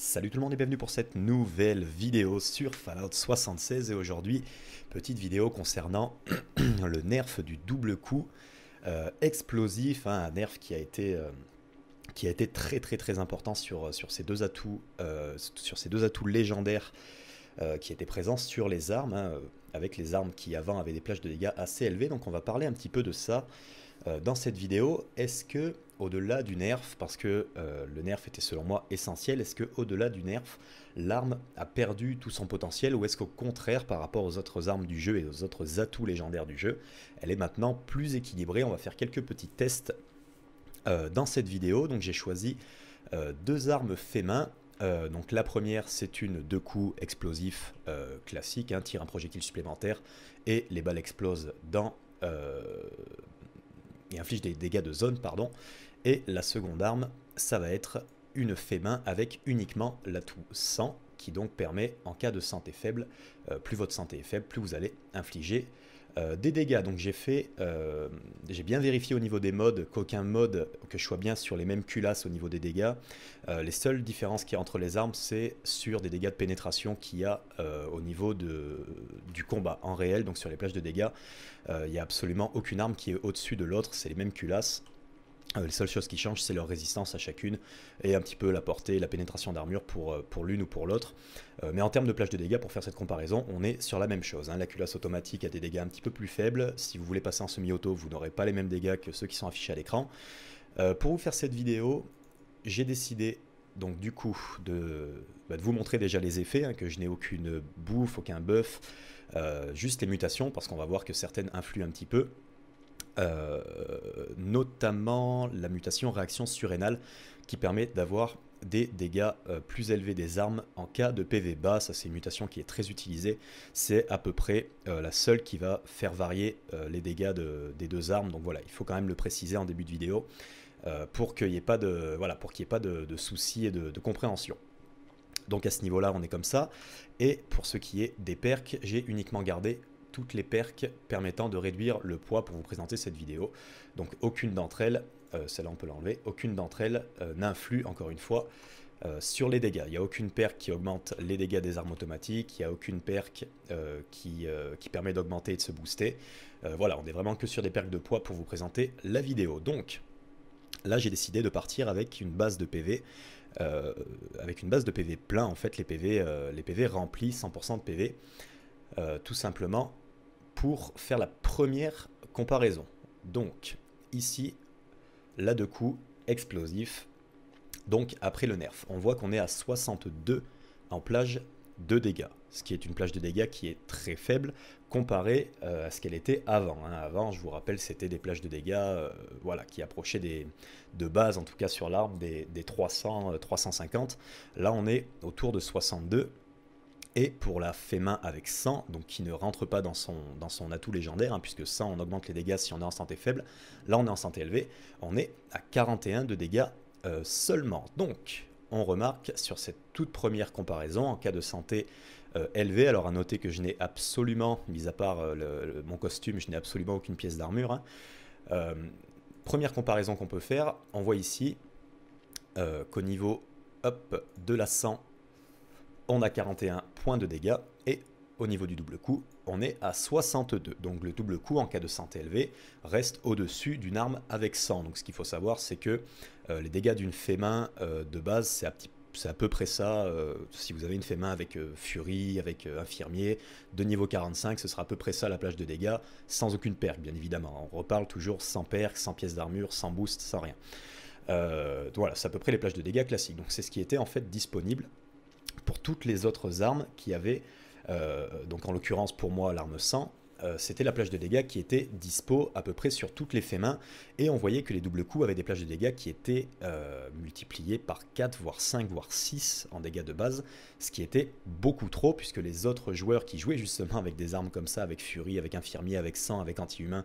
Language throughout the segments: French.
Salut tout le monde et bienvenue pour cette nouvelle vidéo sur Fallout 76 et aujourd'hui petite vidéo concernant le nerf du double coup euh, explosif, hein, un nerf qui a été euh, qui a été très très très important sur, euh, sur ces deux atouts sur ces deux atouts légendaires qui étaient présents sur les armes hein, avec les armes qui avant avaient des plages de dégâts assez élevées donc on va parler un petit peu de ça dans cette vidéo. Est-ce que au-delà du nerf, parce que euh, le nerf était selon moi essentiel, est-ce quau au-delà du nerf, l'arme a perdu tout son potentiel, ou est-ce qu'au contraire, par rapport aux autres armes du jeu et aux autres atouts légendaires du jeu, elle est maintenant plus équilibrée On va faire quelques petits tests euh, dans cette vidéo. Donc j'ai choisi euh, deux armes fait main. donc la première c'est une deux coups explosif classique, un hein, tire un projectile supplémentaire et les balles explosent dans et infligent des dégâts de zone, pardon. Et la seconde arme, ça va être une fée main avec uniquement l'atout 100 qui donc permet en cas de santé faible, euh, plus votre santé est faible, plus vous allez infliger euh, des dégâts. Donc j'ai fait, euh, j'ai bien vérifié au niveau des modes qu'aucun mode, que je sois bien sur les mêmes culasses au niveau des dégâts. les seules différences qu'il y a entre les armes, c'est sur des dégâts de pénétration qu'il y a au niveau de, du combat en réel, donc sur les plages de dégâts. Il n'y a absolument aucune arme qui est au-dessus de l'autre, c'est les mêmes culasses. Euh, les seules choses qui changent, c'est leur résistance à chacune et un petit peu la portée, la pénétration d'armure pour, euh, pour l'une ou pour l'autre. Euh, mais en termes de plage de dégâts, pour faire cette comparaison, on est sur la même chose. Hein. La culasse automatique a des dégâts un petit peu plus faibles. Si vous voulez passer en semi-auto, vous n'aurez pas les mêmes dégâts que ceux qui sont affichés à l'écran. pour vous faire cette vidéo, j'ai décidé donc du coup de, bah, vous montrer déjà les effets, hein, que je n'ai aucune bouffe, aucun buff, juste les mutations, parce qu'on va voir que certaines influent un petit peu. Euh, notamment la mutation réaction surrénale qui permet d'avoir des dégâts euh, plus élevés des armes en cas de PV bas. Ça, c'est une mutation qui est très utilisée. C'est à peu près euh, la seule qui va faire varier les dégâts des deux armes. Donc voilà, il faut quand même le préciser en début de vidéo pour qu'il n'y ait pas de, voilà, pour qu'il ait pas de, soucis et de, de compréhension. Donc à ce niveau-là, on est comme ça. Et pour ce qui est des perks, j'ai uniquement gardé toutes les perks permettant de réduire le poids pour vous présenter cette vidéo. Donc aucune d'entre elles, euh, celle-là on peut l'enlever, aucune d'entre elles euh, n'influe encore une fois euh, sur les dégâts. Il n'y a aucune perk qui augmente les dégâts des armes automatiques, il n'y a aucune perque qui, qui, permet d'augmenter et de se booster. voilà, on est vraiment que sur des perks de poids pour vous présenter la vidéo. Donc là j'ai décidé de partir avec une base de PV. avec une base de PV plein en fait les PV, les PV remplis 100% de PV tout simplement pour faire la première comparaison. Donc, ici, là de coups explosif. Donc, après le nerf, on voit qu'on est à 62 en plage de dégâts, ce qui est une plage de dégâts qui est très faible comparé euh, à ce qu'elle était avant. Hein. Avant, je vous rappelle, c'était des plages de dégâts euh, voilà, qui approchaient des, de base, en tout cas sur l'arbre, des, 300, 350. Euh, là, on est autour de 62 et pour la fémin e avec 100, donc qui ne rentre pas dans son, dans son atout légendaire, hein, puisque 100 on augmente les dégâts si on est en santé faible, là on est en santé élevée, on est à 41 de dégâts euh, seulement. Donc on remarque sur cette toute première comparaison, en cas de santé euh, élevée, alors à noter que je n'ai absolument, mis à part euh, mon costume, je n'ai absolument aucune pièce d'armure. Hein, première comparaison qu'on peut faire, on voit ici qu'au niveau de la 100 on a 41 points de dégâts et au niveau du double coup, on est à 62. Donc le double coup en cas de santé élevée reste au-dessus d'une arme avec 100. Donc ce qu'il faut savoir, c'est que euh, les dégâts d'une fait main euh, de base, c'est à, peu près ça, euh, si vous avez une fée main avec Fury, avec Infirmier, de niveau 45, ce sera à peu près ça la plage de dégâts, sans aucune perque bien évidemment. On reparle toujours sans perque, sans pièces d'armure, sans boost, sans rien. voilà, c'est à peu près les plages de dégâts classiques. Donc c'est ce qui était en fait disponible pour toutes les autres armes qui avaient, euh, donc en l'occurrence pour moi l'arme 100, euh, c'était la plage de dégâts qui était dispo à peu près sur toutes les faits et on voyait que les doubles coups avaient des plages de dégâts qui étaient euh, multipliées par 4, voire 5, voire 6 en dégâts de base, ce qui était beaucoup trop, puisque les autres joueurs qui jouaient justement avec des armes comme ça, avec Fury, avec infirmier, avec sang, avec anti-humain,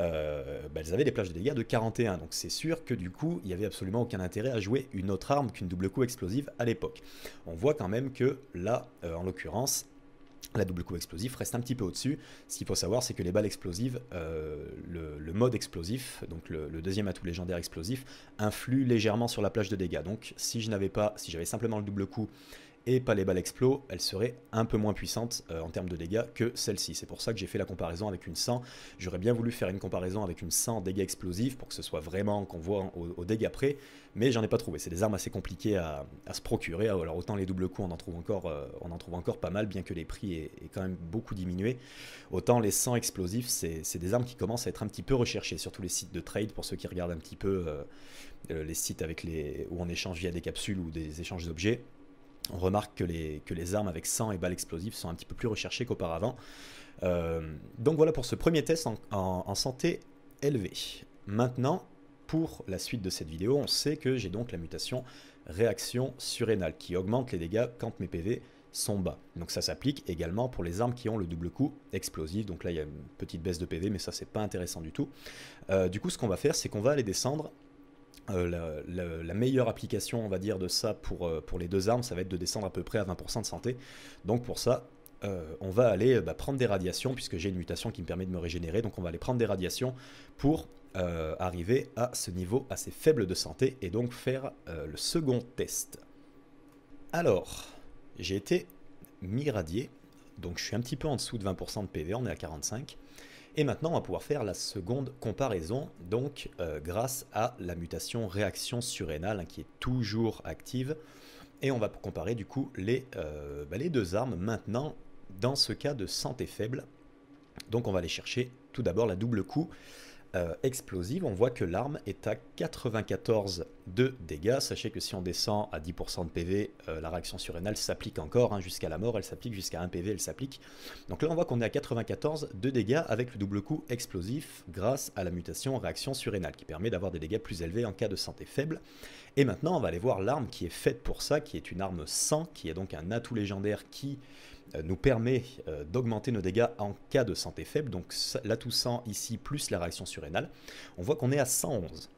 euh, bah, elles avaient des plages de dégâts de 41, donc c'est sûr que du coup, il n'y avait absolument aucun intérêt à jouer une autre arme qu'une double coup explosive à l'époque. On voit quand même que là, en l'occurrence, la double coup explosif reste un petit peu au-dessus. Ce qu'il faut savoir, c'est que les balles explosives, euh, le, mode explosif, donc le, le, deuxième atout légendaire explosif, influe légèrement sur la plage de dégâts. Donc si je n'avais pas, si j'avais simplement le double coup et pas les balles explos, elle serait un peu moins puissante euh, en termes de dégâts que celle-ci. C'est pour ça que j'ai fait la comparaison avec une 100. J'aurais bien voulu faire une comparaison avec une 100 dégâts explosifs pour que ce soit vraiment qu'on voit au, dégâts près, mais j'en ai pas trouvé. C'est des armes assez compliquées à, se procurer. Ah, alors autant les doubles coups, on en trouve encore, euh, on en trouve encore pas mal, bien que les prix aient, quand même beaucoup diminué. Autant les 100 explosifs, c'est des armes qui commencent à être un petit peu recherchées, surtout les sites de trade pour ceux qui regardent un petit peu euh, les sites avec les, où on échange via des capsules ou des échanges d'objets. On remarque que les, que les armes avec sang et balles explosives sont un petit peu plus recherchées qu'auparavant. Euh, donc voilà pour ce premier test en, santé élevée. Maintenant, pour la suite de cette vidéo, on sait que j'ai donc la mutation réaction surrénale qui augmente les dégâts quand mes PV sont bas. Donc ça s'applique également pour les armes qui ont le double coup explosif. Donc là, il y a une petite baisse de PV, mais ça, c'est pas intéressant du tout. Euh, du coup, ce qu'on va faire, c'est qu'on va aller descendre euh, la, meilleure application, on va dire, de ça pour, euh, pour les deux armes, ça va être de descendre à peu près à 20% de santé. Donc pour ça, euh, on va aller bah, prendre des radiations, puisque j'ai une mutation qui me permet de me régénérer, donc on va aller prendre des radiations pour arriver à ce niveau assez faible de santé, et donc faire le second test. Alors, j'ai été mi-radié, donc je suis un petit peu en dessous de 20% de PV, on est à 45. Et maintenant, on va pouvoir faire la seconde comparaison, donc euh, grâce à la mutation réaction surrénale hein, qui est toujours active. Et on va comparer du coup les, euh, bah, les deux armes maintenant dans ce cas de santé faible. Donc on va aller chercher tout d'abord la double coup. Euh, explosive, on voit que l'arme est à 94 de dégâts. Sachez que si on descend à 10% de PV, euh, la réaction surrénale s'applique encore hein, jusqu'à la mort, elle s'applique jusqu'à 1 PV, elle s'applique. Donc là on voit qu'on est à 94 de dégâts avec le double coup explosif grâce à la mutation réaction surrénale qui permet d'avoir des dégâts plus élevés en cas de santé faible. Et maintenant on va aller voir l'arme qui est faite pour ça, qui est une arme sans, qui est donc un atout légendaire qui euh, nous permet euh, d'augmenter nos dégâts en cas de santé faible. Donc la 100 ici, plus la réaction surrénale, on voit qu'on est à 111.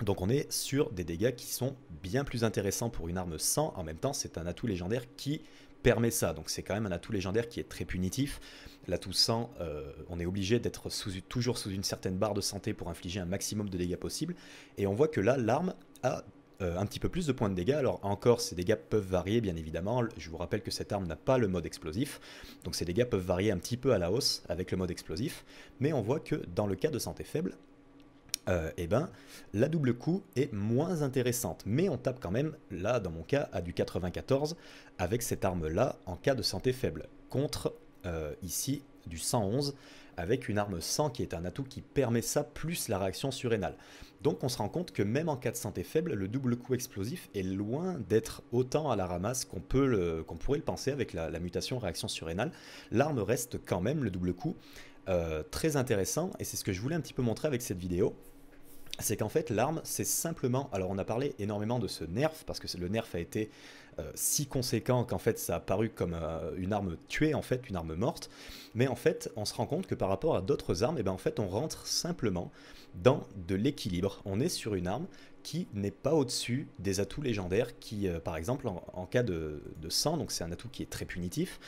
Donc on est sur des dégâts qui sont bien plus intéressants pour une arme 100. En même temps, c'est un atout légendaire qui permet ça. Donc c'est quand même un atout légendaire qui est très punitif. La Toussaint, euh, on est obligé d'être toujours sous une certaine barre de santé pour infliger un maximum de dégâts possible. Et on voit que là, l'arme a euh, un petit peu plus de points de dégâts. Alors encore, ces dégâts peuvent varier bien évidemment. Je vous rappelle que cette arme n'a pas le mode explosif, donc ces dégâts peuvent varier un petit peu à la hausse avec le mode explosif. Mais on voit que dans le cas de santé faible, euh, eh ben, la double coup est moins intéressante. Mais on tape quand même, là dans mon cas, à du 94 avec cette arme-là en cas de santé faible, contre euh, ici du 111 avec une arme 100 qui est un atout qui permet ça plus la réaction surrénale. Donc on se rend compte que même en cas de santé faible, le double coup explosif est loin d'être autant à la ramasse qu'on pourrait le penser avec la, mutation réaction surrénale. L'arme reste quand même le double coup euh, très intéressant et c'est ce que je voulais un petit peu montrer avec cette vidéo c'est qu'en fait l'arme c'est simplement, alors on a parlé énormément de ce nerf parce que le nerf a été euh, si conséquent qu'en fait ça a paru comme euh, une arme tuée en fait, une arme morte. Mais en fait, on se rend compte que par rapport à d'autres armes, et eh ben en fait on rentre simplement dans de l'équilibre. On est sur une arme qui n'est pas au-dessus des atouts légendaires qui, euh, par exemple, en, cas de, de sang, donc c'est un atout qui est très punitif,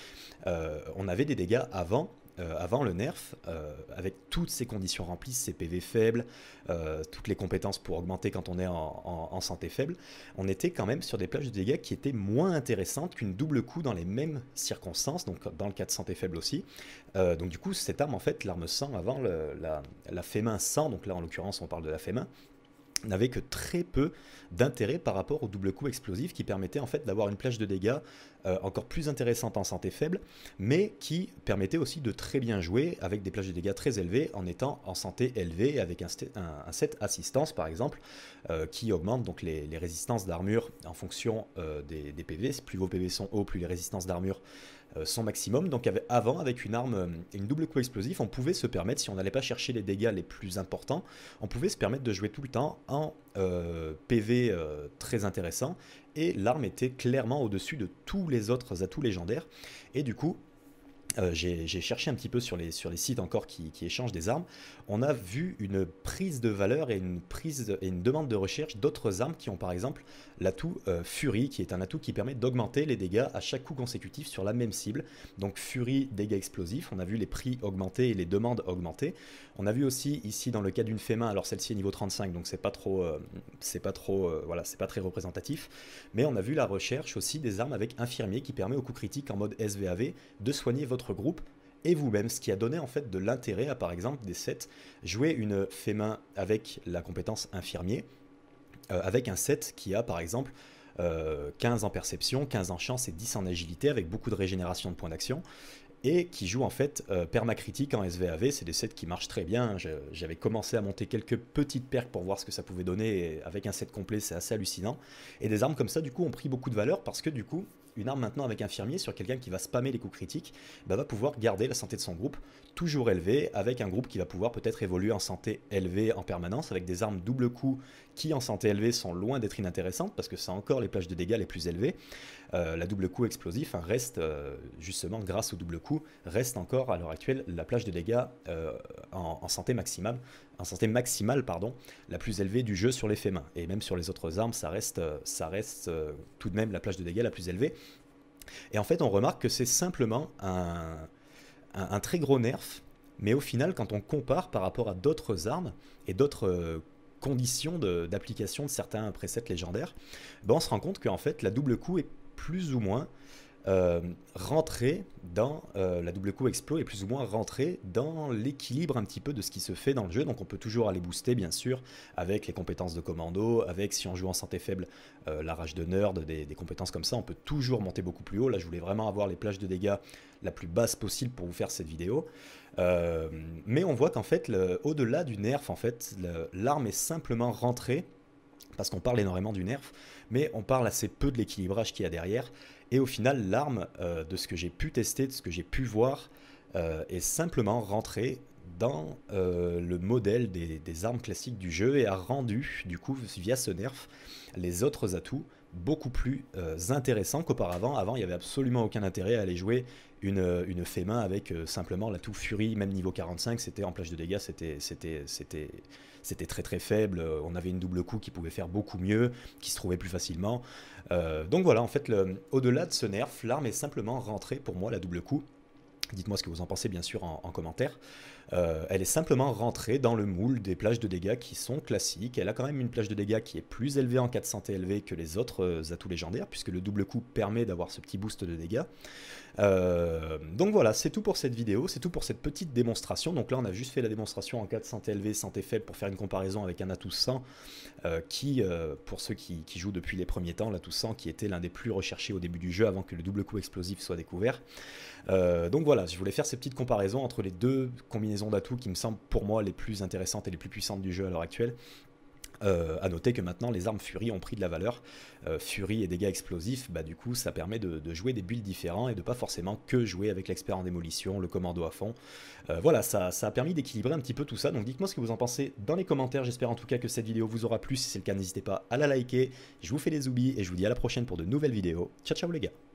on avait des dégâts avant euh, avant le nerf, euh, avec toutes ces conditions remplies, ses PV faibles, euh, toutes les compétences pour augmenter quand on est en, santé faible, on était quand même sur des plages de dégâts qui étaient moins intéressantes qu'une double coup dans les mêmes circonstances, donc dans le cas de santé faible aussi. donc du coup, cette arme, en fait, l'arme 100 avant la, la Fémin 100, donc là en l'occurrence on parle de la Fémin, n'avait que très peu d'intérêt par rapport au double coup explosif qui permettait en fait d'avoir une plage de dégâts euh, encore plus intéressante en santé faible, mais qui permettait aussi de très bien jouer avec des plages de dégâts très élevées en étant en santé élevée avec un, set assistance par exemple euh, qui augmente donc les, résistances d'armure en fonction euh, des, des, PV. Plus vos PV sont hauts, plus les résistances d'armure euh, son maximum. Donc avant, avec une arme, euh, une double coup explosif, on pouvait se permettre, si on n'allait pas chercher les dégâts les plus importants, on pouvait se permettre de jouer tout le temps en euh, PV très intéressant. Et l'arme était clairement au-dessus de tous les autres atouts légendaires. Et du coup, euh, j'ai cherché un petit peu sur les, sites encore qui, échangent des armes, on a vu une prise de valeur et une, prise et une demande de recherche d'autres armes qui ont par exemple l'atout euh, Fury, qui est un atout qui permet d'augmenter les dégâts à chaque coup consécutif sur la même cible. Donc Fury, dégâts explosifs, on a vu les prix augmenter et les demandes augmenter. On a vu aussi ici dans le cas d'une Fémin, alors celle-ci est niveau 35, donc c'est pas trop, euh, c'est pas trop, voilà, c'est pas très représentatif, mais on a vu la recherche aussi des armes avec infirmier qui permet au coup critique en mode SVAV de soigner votre groupe et vous-même, ce qui a donné en fait de l'intérêt à par exemple des sets jouer une fémin avec la compétence infirmier, euh, avec un set qui a par exemple 15 euh, en perception, 15 en chance et 10 en agilité avec beaucoup de régénération de points d'action et qui joue en fait euh, permacritique en SVAV, c'est des sets qui marchent très bien, j'avais commencé à monter quelques petites pertes pour voir ce que ça pouvait donner, avec un set complet c'est assez hallucinant, et des armes comme ça du coup ont pris beaucoup de valeur parce que du coup une arme maintenant avec un infirmier sur quelqu'un qui va spammer les coups critiques, bah, va pouvoir garder la santé de son groupe toujours élevée, avec un groupe qui va pouvoir peut-être évoluer en santé élevée en permanence, avec des armes double coup qui en santé élevée sont loin d'être inintéressantes, parce que c'est encore les plages de dégâts les plus élevées. Euh, la double coup explosif hein, reste, euh, justement grâce au double coup, reste encore à l'heure actuelle la plage de dégâts euh, en, santé maximale, en santé maximale pardon, la plus élevée du jeu sur l'effet main. Et même sur les autres armes, ça reste, ça reste tout de même la plage de dégâts la plus élevée. Et en fait, on remarque que c'est simplement un, très gros nerf, mais au final, quand on compare par rapport à d'autres armes et d'autres euh, conditions d'application de, certains presets légendaires, ben on se rend compte qu'en fait, la double coup est plus ou moins euh, rentrer dans euh, la double coup explo et plus ou moins rentrer dans l'équilibre un petit peu de ce qui se fait dans le jeu. Donc on peut toujours aller booster bien sûr avec les compétences de commando, avec si on joue en santé faible euh, la rage de nerd, des, compétences comme ça, on peut toujours monter beaucoup plus haut. Là je voulais vraiment avoir les plages de dégâts la plus basse possible pour vous faire cette vidéo. mais on voit qu'en fait, au-delà du nerf, en fait, l'arme est simplement rentrée parce qu'on parle énormément du nerf, mais on parle assez peu de l'équilibrage qu'il y a derrière. Et au final, l'arme, euh, de ce que j'ai pu tester, de ce que j'ai pu voir, euh, est simplement rentrée dans euh, le modèle des, des, armes classiques du jeu et a rendu, du coup, via ce nerf, les autres atouts beaucoup plus euh, intéressant qu'auparavant. Avant, il n'y avait absolument aucun intérêt à aller jouer une, euh, une main avec euh, simplement la toux Fury, même niveau 45, c'était en plage de dégâts, c'était très très faible. On avait une double coup qui pouvait faire beaucoup mieux, qui se trouvait plus facilement. donc voilà, en fait, au-delà de ce nerf, l'arme est simplement rentrée pour moi la double coup. Dites-moi ce que vous en pensez bien sûr en, en commentaire. Euh, elle est simplement rentrée dans le moule des plages de dégâts qui sont classiques. Elle a quand même une plage de dégâts qui est plus élevée en santé élevée que les autres euh, atouts légendaires, puisque le double coup permet d'avoir ce petit boost de dégâts. Euh, donc voilà, c'est tout pour cette vidéo, c'est tout pour cette petite démonstration. Donc là, on a juste fait la démonstration en cas de santé faible, pour faire une comparaison avec un atout 100, qui, pour ceux qui, jouent depuis les premiers temps, l'atout 100 qui était l'un des plus recherchés au début du jeu avant que le double coup explosif soit découvert. donc voilà, je voulais faire cette petite comparaison entre les deux combinaisons d'atouts qui me semblent pour moi les plus intéressantes et les plus puissantes du jeu à l'heure actuelle. Euh, à noter que maintenant les armes Fury ont pris de la valeur. Euh, Fury et dégâts explosifs, bah, du coup ça permet de, jouer des builds différents et de pas forcément que jouer avec l'expert en démolition, le commando à fond. Euh, voilà, ça, ça, a permis d'équilibrer un petit peu tout ça. Donc dites-moi ce que vous en pensez dans les commentaires. J'espère en tout cas que cette vidéo vous aura plu. Si c'est le cas, n'hésitez pas à la liker. Je vous fais des oublis et je vous dis à la prochaine pour de nouvelles vidéos. Ciao ciao les gars